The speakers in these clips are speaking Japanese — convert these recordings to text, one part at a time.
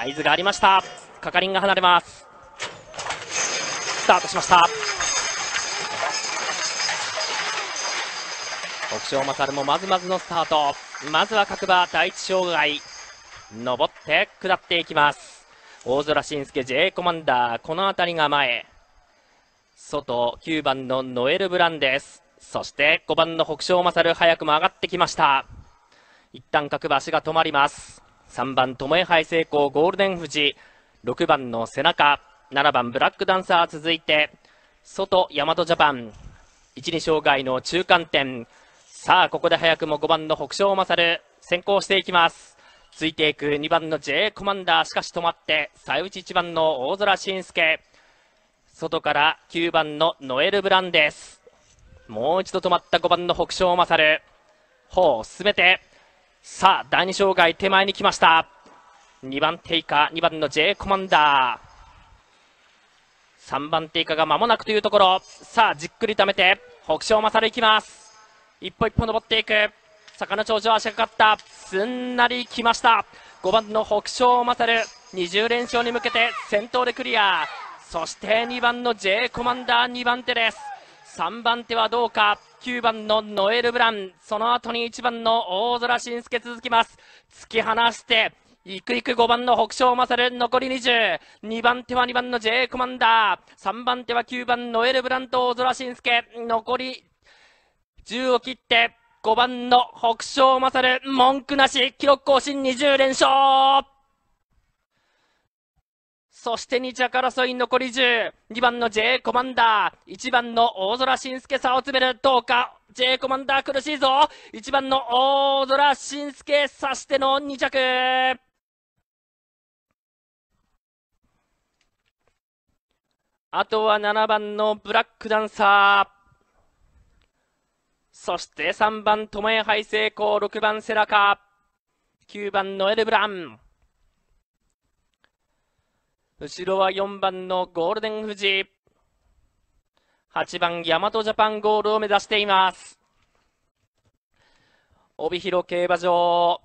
合図がありました係員が離れますスタートしました北勝勝もまずまずのスタートまずは各馬第一障害登って下っていきます大空慎介 J コマンダーこの辺りが前外9番のノエル・ブランですそして5番の北勝勝早くも上がってきました一旦各馬足が止まります3番、ともえ杯成功、ゴールデン富士。6番の背中。7番、ブラックダンサー続いて、外、大和ジャパン。1、2障害の中間点。さあ、ここで早くも5番の北勝勝、先行していきます。ついていく2番の J コマンダー、しかし止まって、最内1番の大空慎介。外から9番のノエル・ブランです。もう一度止まった5番の北勝勝。ほう、進めて、さあ、第2障害手前に来ました。2番手以下、2番の J コマンダー。3番手以下が間もなくというところ。さあ、じっくり溜めて、北勝勝行きます。一歩一歩登っていく。坂の頂上足がかかった。すんなり来ました。5番の北勝勝、20連勝に向けて先頭でクリア。そして2番の J コマンダー2番手です。3番手はどうか。9番のノエル・ブラン、その後に1番の大空慎介続きます。突き放して、いくいく5番の北勝勝、残り20。2番手は2番の J コマンダー。3番手は9番ノエル・ブランと大空慎介。残り10を切って、5番の北勝勝、文句なし、記録更新20連勝そして2着争い残り10。2番の J コマンダー。1番の大空慎介差を詰める。どうか J コマンダー苦しいぞ。1番の大空慎介差しての2着。あとは7番のブラックダンサー。そして3番、ともえ敗成功、6番、セラカ、9番、ノエル・ブラン。後ろは4番のゴールデン富士。8番、ヤマトジャパンゴールを目指しています。帯広競馬場。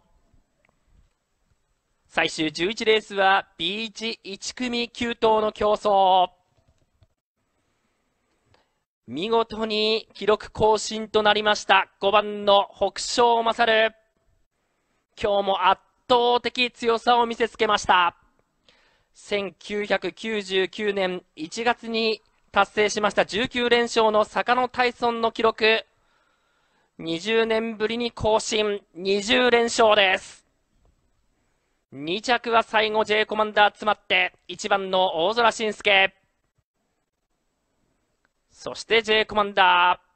最終11レースは b チ1組9頭の競争。見事に記録更新となりました。5番の北勝勝。今日も圧倒的強さを見せつけました。1999年1月に達成しました19連勝の坂野大イの記録、20年ぶりに更新、20連勝です。2着は最後 J コマンダー詰まって、1番の大空晋介。そして J コマンダー。